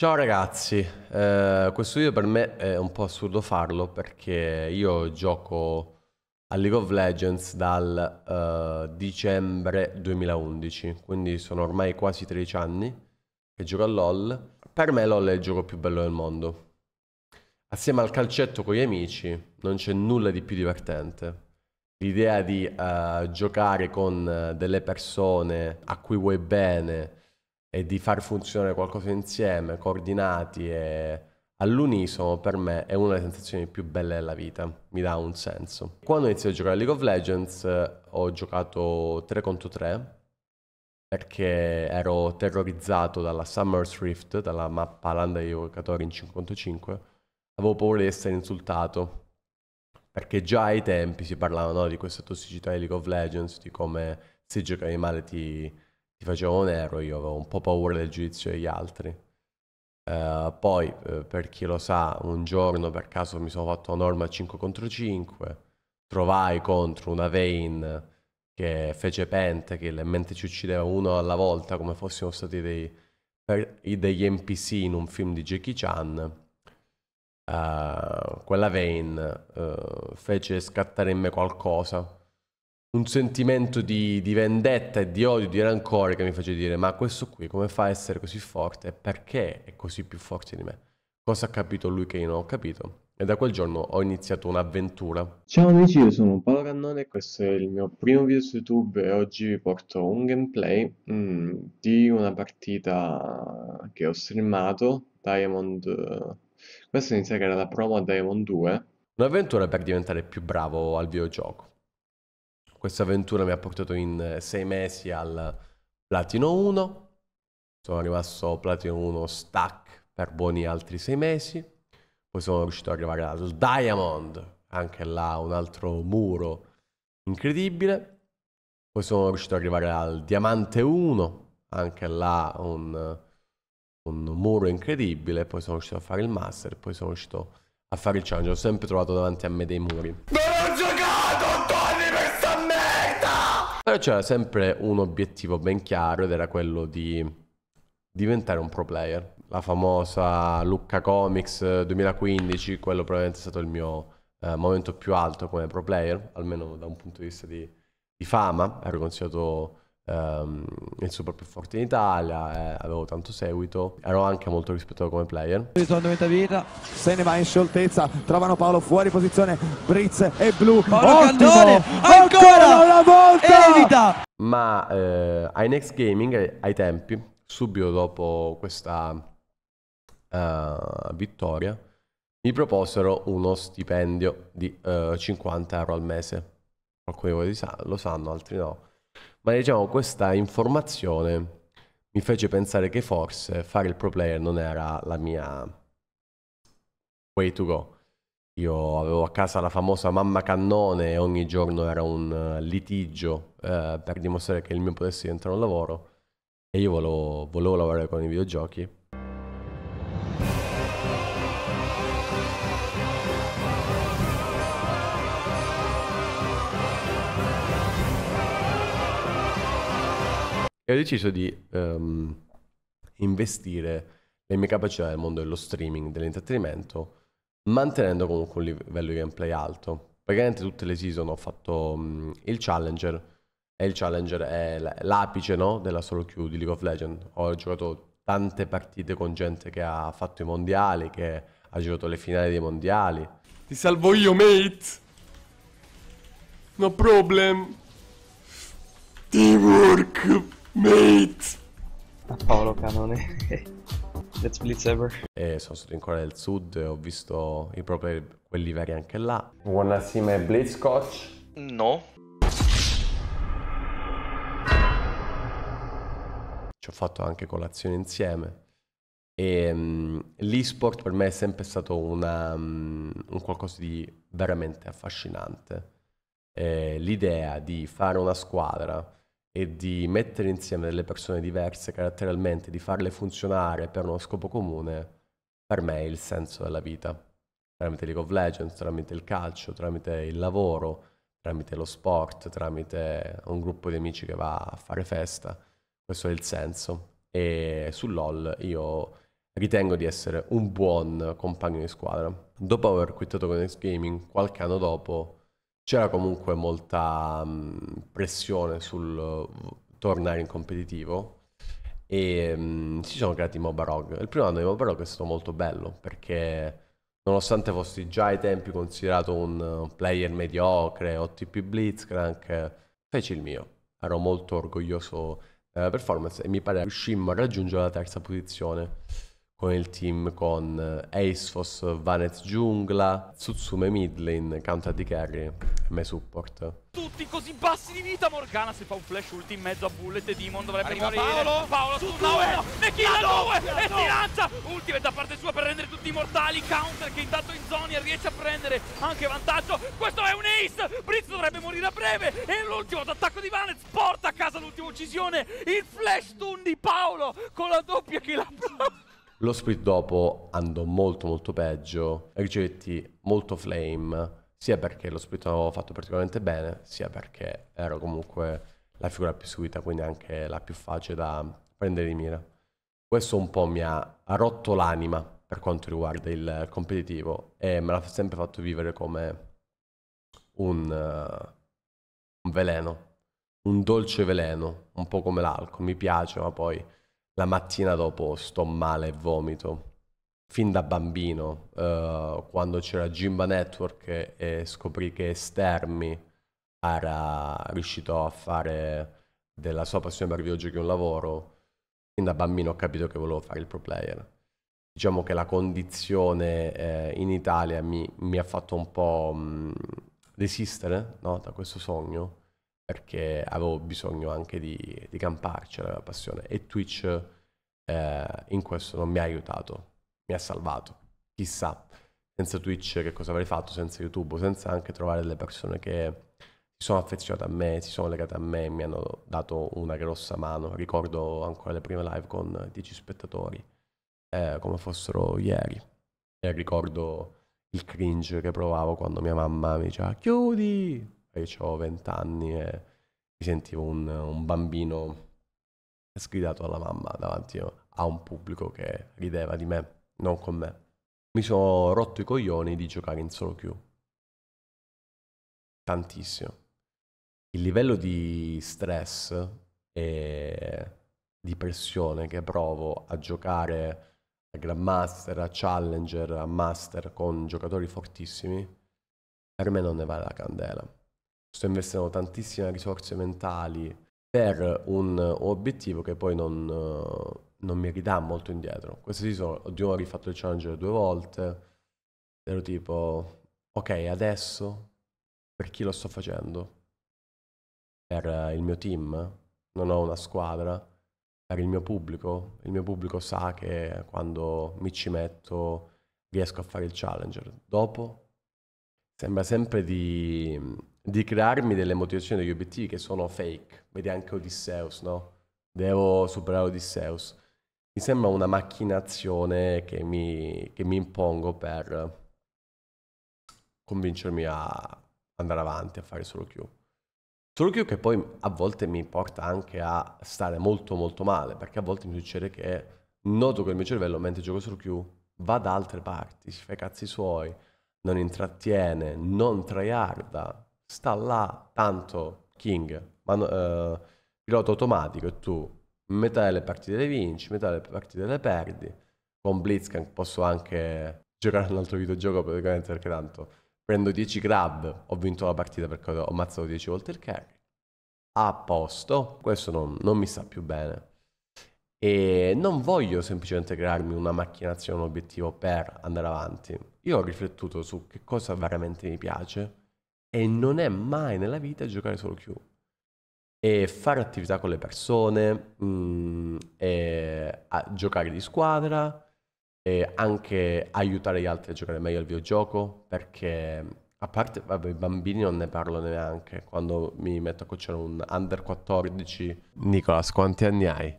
Ciao ragazzi, eh, questo video per me è un po' assurdo farlo perché io gioco a League of Legends dal eh, dicembre 2011, quindi sono ormai quasi 13 anni che gioco a LoL. Per me LoL è il gioco più bello del mondo. Assieme al calcetto con gli amici non c'è nulla di più divertente. L'idea di eh, giocare con eh, delle persone a cui vuoi bene, e di far funzionare qualcosa insieme, coordinati e all'unisono, per me è una delle sensazioni più belle della vita, mi dà un senso. Quando ho iniziato a giocare a League of Legends eh, ho giocato 3 contro 3 perché ero terrorizzato dalla Summer's Rift, dalla mappa landa dei giocatori in 5 contro 5, avevo paura di essere insultato perché già ai tempi si parlavano no, di questa tossicità di League of Legends, di come se giocavi male ti ti facevo un nero, io avevo un po' paura del giudizio degli altri. Uh, poi, uh, per chi lo sa, un giorno per caso mi sono fatto una norma 5 contro 5, trovai contro una Vane che fece pente, che mentre ci uccideva uno alla volta come fossimo stati dei, per, degli NPC in un film di Jackie Chan. Uh, quella Vane fece scattare in me qualcosa un sentimento di, di vendetta e di odio, di rancore che mi face dire ma questo qui come fa a essere così forte? Perché è così più forte di me? Cosa ha capito lui che io non ho capito? E da quel giorno ho iniziato un'avventura. Ciao amici, io sono Paolo Cannone questo è il mio primo video su YouTube e oggi vi porto un gameplay mm, di una partita che ho streamato, Diamond... Eh, questa inizia che era la promo a Diamond 2. Un'avventura per diventare più bravo al videogioco. Questa avventura mi ha portato in eh, sei mesi al Platino 1, sono rimasto Platino 1 stack per buoni altri sei mesi, poi sono riuscito ad arrivare al Diamond, anche là un altro muro incredibile, poi sono riuscito ad arrivare al Diamante 1, anche là un, un muro incredibile, poi sono riuscito a fare il Master, poi sono riuscito a fare il challenge, ho sempre trovato davanti a me dei muri. Però c'era sempre un obiettivo ben chiaro ed era quello di diventare un pro player. La famosa Lucca Comics 2015, eh, quello probabilmente è stato il mio eh, momento più alto come pro player, almeno da un punto di vista di, di fama. Ero considerato Um, il super più forte in Italia, eh, avevo tanto seguito, ero anche molto rispettato come player. vita, se ne va in scioltezza, trovano Paolo fuori posizione, Briz e Blu. Paolo ancora una volta! Evita! Ma eh, ai Next Gaming, ai tempi, subito dopo questa uh, vittoria, mi proposero uno stipendio di uh, eh, 50 euro al mese. Alcuni lo sanno, altri no ma diciamo, questa informazione mi fece pensare che forse fare il pro player non era la mia way to go. Io avevo a casa la famosa mamma cannone e ogni giorno era un eh, litigio eh, per dimostrare che il mio potesse diventare un lavoro e io volevo, volevo lavorare con i videogiochi E ho deciso di um, investire le mie capacità nel mondo dello streaming, dell'intrattenimento, mantenendo comunque un livello di gameplay alto. Praticamente tutte le season ho fatto um, il Challenger, e il Challenger è l'apice no? della solo queue di League of Legends. Ho giocato tante partite con gente che ha fatto i mondiali, che ha giocato le finali dei mondiali. Ti salvo io, mate! No problem! Teamwork! Mate! A Paolo Canone. Let's Blitz Ever. E sono stato in Corea del Sud e ho visto i propri quelli veri anche là. Buona sime Blitzcoach? No. Ci ho fatto anche colazione insieme. E um, l'esport per me è sempre stato una, um, un qualcosa di veramente affascinante. E l'idea di fare una squadra, e di mettere insieme delle persone diverse caratterialmente, di farle funzionare per uno scopo comune, per me è il senso della vita. Tramite League of Legends, tramite il calcio, tramite il lavoro, tramite lo sport, tramite un gruppo di amici che va a fare festa. Questo è il senso. E su LOL io ritengo di essere un buon compagno di squadra. Dopo aver quittato con X Gaming, qualche anno dopo c'era comunque molta mh, mm, pressione sul uh, tornare in competitivo e mh, mm, si sono creati Mobarog. Il primo anno di Mobarog è stato molto bello perché nonostante fossi già ai tempi considerato un uh, player mediocre, OTP Blitzcrank, feci il mio. Ero molto orgoglioso della performance e mi pare riuscimmo a raggiungere la terza posizione con il team con eh, Acefos, Vanez Giungla, Tsutsune Midlane, Counter di Carry, me support. Tutti così bassi di vita, Morgana se fa un flash ulti in mezzo a Bullet e Demon dovrebbe Arriva morire. Paolo, Paolo su due, no, ne killa due no, e si lancia! Ultime da parte sua per rendere tutti immortali, Counter che intanto in zone riesce a prendere anche vantaggio. Questo è un ace, Brizz dovrebbe morire a breve e l'ultimo d'attacco di Vanez porta a casa l'ultima uccisione, il flash stun di Paolo con la doppia kill lo split dopo andò molto molto peggio, ricevetti molto flame, sia perché lo split non avevo fatto particolarmente bene, sia perché ero comunque la figura più seguita, quindi anche la più facile da prendere di mira. Questo un po' mi ha rotto l'anima per quanto riguarda il competitivo e me l'ha sempre fatto vivere come un, uh, un veleno, un dolce veleno, un po' come l'alcol, mi piace ma poi la mattina dopo sto male e vomito. Fin da bambino, eh, quando c'era Jimba Network e scoprì che Estermi era riuscito a fare della sua passione per videogiochi un lavoro, fin da bambino ho capito che volevo fare il pro player. Diciamo che la condizione eh, in Italia mi, mi, ha fatto un po' mh, mm, desistere no? da questo sogno, perché avevo bisogno anche di, di camparcela la passione e Twitch eh, in questo non mi ha aiutato, mi ha salvato. Chissà, senza Twitch che cosa avrei fatto, senza YouTube, senza anche trovare delle persone che si sono affezionate a me, si sono legate a me, mi hanno dato una grossa mano. Ricordo ancora le prime live con 10 spettatori, eh, come fossero ieri. E ricordo il cringe che provavo quando mia mamma mi diceva chiudi, poi ho 20 anni e mi sentivo un, un bambino sgridato alla mamma davanti a un pubblico che rideva di me, non con me. Mi sono rotto i coglioni di giocare in solo queue. Tantissimo. Il livello di stress e di pressione che provo a giocare a Grandmaster, a Challenger, a Master con giocatori fortissimi, per me non ne vale la candela sto investendo tantissime risorse mentali per un obiettivo che poi non, eh, non mi ridà molto indietro. Questo sì, sono, di nuovo rifatto il challenge due volte, ero tipo, ok, adesso per chi lo sto facendo? Per eh, il mio team? Non ho una squadra? Per il mio pubblico? Il mio pubblico sa che quando mi ci metto riesco a fare il challenger. Dopo sembra sempre di di crearmi delle motivazioni, degli obiettivi che sono fake. Vedi anche Odysseus, no? Devo superare Odysseus. Mi sembra una macchinazione che mi, che mi impongo per convincermi a andare avanti, a fare solo Q. Solo Q che poi a volte mi porta anche a stare molto molto male, perché a volte mi succede che noto che il mio cervello, mentre gioco solo Q, va da altre parti, si fa i cazzi suoi, non intrattiene, non traiarda, sta là tanto King, man, uh, eh, pilota automatico e tu metà delle partite le vinci, metà delle partite le perdi. Con Blitzkrank posso anche giocare un altro videogioco praticamente perché tanto prendo 10 grab, ho vinto la partita perché ho ammazzato 10 volte il carry. A posto, questo non, non mi sta più bene. E non voglio semplicemente crearmi una macchinazione, un obiettivo per andare avanti. Io ho riflettuto su che cosa veramente mi piace e non è mai nella vita giocare solo Q. E fare attività con le persone, mh, mm, giocare di squadra, e anche aiutare gli altri a giocare meglio al videogioco, perché a parte, vabbè, i bambini non ne parlo neanche, quando mi metto a cucinare un under 14. Nicolas, quanti anni hai?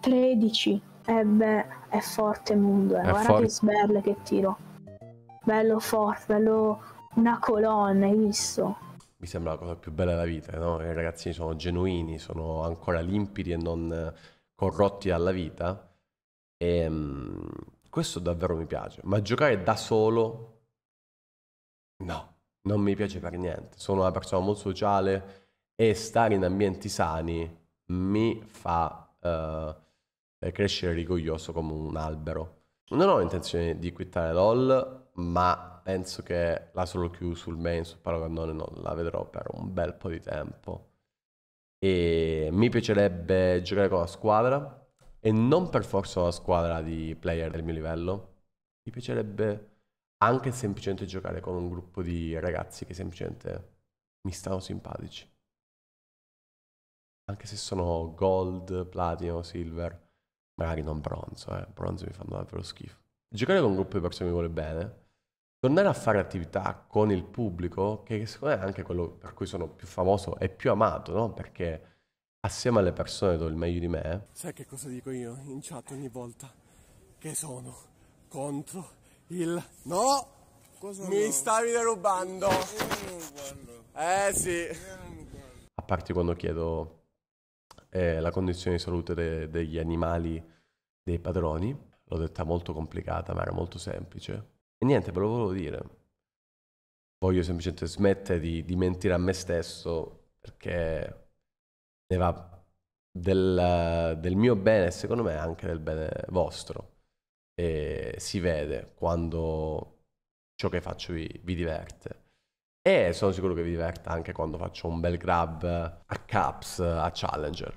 13. E eh, beh, è forte il Mondo, eh. guarda for- che sberle che tiro. Bello forte, bello una colonna, hai visto? Mi sembra la cosa più bella della vita, no? I ragazzini sono genuini, sono ancora limpidi e non eh, corrotti dalla vita. E ehm, questo davvero mi piace. Ma giocare da solo, no, non mi piace per niente. Sono una persona molto sociale e stare in ambienti sani mi fa uh, crescere rigoglioso come un albero. Non ho intenzione di quittare LOL, ma penso che la solo Q sul main, sul paracannone non la vedrò per un bel po' di tempo. E mi piacerebbe giocare con la squadra e non per forza una squadra di player del mio livello. Mi piacerebbe anche semplicemente giocare con un gruppo di ragazzi che semplicemente mi stanno simpatici. Anche se sono gold, platino, silver, magari non bronzo, eh. Bronzo mi fanno davvero schifo. Giocare con un gruppo di persone che mi vuole bene tornare a fare attività con il pubblico, che secondo me è anche quello per cui sono più famoso e più amato, no? Perché assieme alle persone do il meglio di me. Sai che cosa dico io in chat ogni volta? Che sono contro il... No! Cosa Mi no? stavi derubando! Eh sì! A parte quando chiedo eh, la condizione di salute de- degli animali dei padroni, l'ho detta molto complicata, ma era molto semplice e niente, ve lo volevo dire. Voglio semplicemente smettere di, di mentire a me stesso perché ne va del, del mio bene e secondo me anche del bene vostro. E si vede quando ciò che faccio vi, vi diverte. E sono sicuro che vi diverta anche quando faccio un bel grab a caps, a challenger.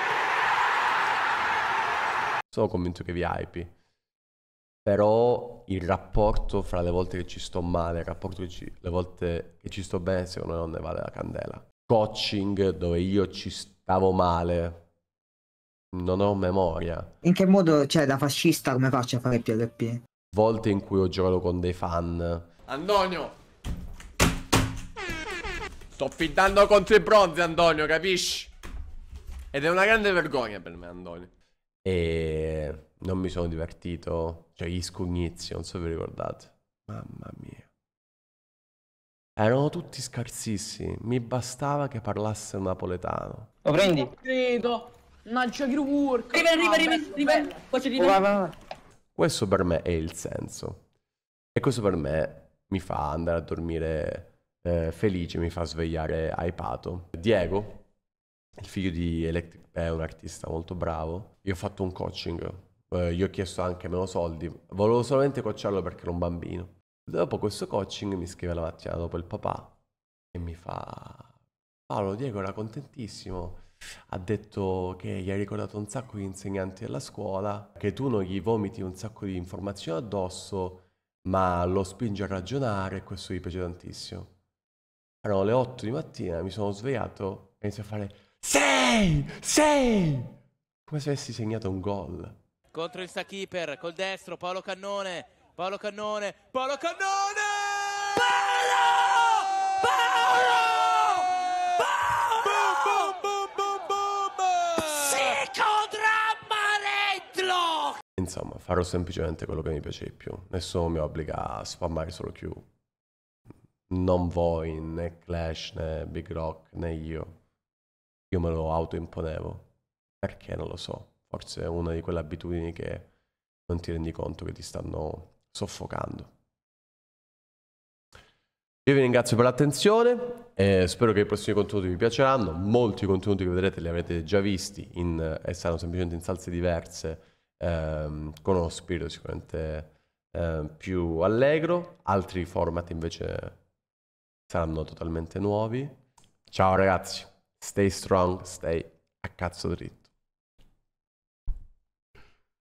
sono convinto che vi hype. Però il rapporto fra le volte che ci sto male e il rapporto che ci, le volte che ci sto bene, secondo me non ne vale la candela. Coaching dove io ci stavo male, non ho memoria. In che modo, cioè, da fascista come faccio a fare PLP? Volte in cui ho giocato con dei fan. Antonio! Sto fidando contro i bronzi, Antonio, capisci? Ed è una grande vergogna per me, Antonio e non mi sono divertito, cioè gli scugnizi, non so se vi ricordate. Mamma mia. Erano tutti scarsissimi, mi bastava che parlasse napoletano. Lo prendi? Non credo, non c'è work. Arriva, arriva, arriva, arriva. arriva. Questo per me è il senso. E questo per me mi fa andare a dormire eh, felice, mi fa svegliare aipato. Diego, il figlio di Electric Beh, è un artista molto bravo. Io ho fatto un coaching, eh, gli ho chiesto anche meno soldi, volevo solamente coacciarlo perché era un bambino. Dopo questo coaching mi scrive la mattina dopo il papà e mi fa Paolo Diego era contentissimo, ha detto che gli hai ricordato un sacco di insegnanti della scuola, che tu non gli vomiti un sacco di informazioni addosso, ma lo spinge a ragionare e questo gli piace tantissimo. Erano le 8 di mattina, mi sono svegliato e inizio a fare sei! Sei! Come se avessi segnato un gol. Contro il Sakiper, col destro, Paolo Cannone, Paolo Cannone, Paolo Cannone! Paolo! Paolo! Paolo! Boom, boom, boom, boom, boom! Psicodramma retro! Insomma, farò semplicemente quello che mi piace di più. Nessuno mi obbliga a spammare solo Q. Non voi, né Clash, né Big Rock, né io io me lo autoimponevo. Perché non lo so, forse è una di quelle abitudini che non ti rendi conto che ti stanno soffocando. Io vi ringrazio per l'attenzione, eh, spero che i prossimi contenuti vi piaceranno, molti contenuti che vedrete li avrete già visti in, e saranno semplicemente in salse diverse, ehm, con uno spirito sicuramente eh, più allegro, altri format invece saranno totalmente nuovi. Ciao ragazzi! Stay strong, stay A accazzurriti.